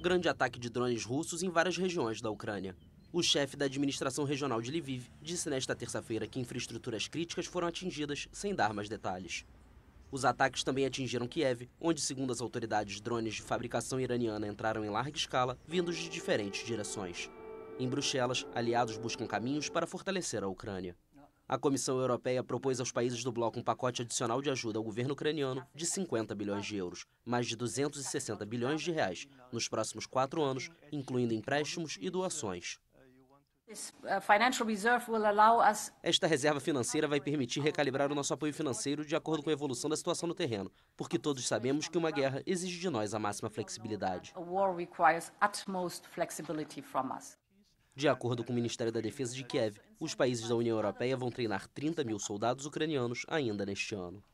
grande ataque de drones russos em várias regiões da Ucrânia. O chefe da administração regional de Lviv disse nesta terça-feira que infraestruturas críticas foram atingidas, sem dar mais detalhes. Os ataques também atingiram Kiev, onde, segundo as autoridades, drones de fabricação iraniana entraram em larga escala, vindos de diferentes direções. Em Bruxelas, aliados buscam caminhos para fortalecer a Ucrânia. A Comissão Europeia propôs aos países do bloco um pacote adicional de ajuda ao governo ucraniano de 50 bilhões de euros, mais de 260 bilhões de reais, nos próximos quatro anos, incluindo empréstimos e doações. Uh, Esta reserva financeira vai permitir recalibrar o nosso apoio financeiro de acordo com a evolução da situação no terreno, porque todos sabemos que uma guerra exige de nós a máxima flexibilidade. De acordo com o Ministério da Defesa de Kiev, os países da União Europeia vão treinar 30 mil soldados ucranianos ainda neste ano.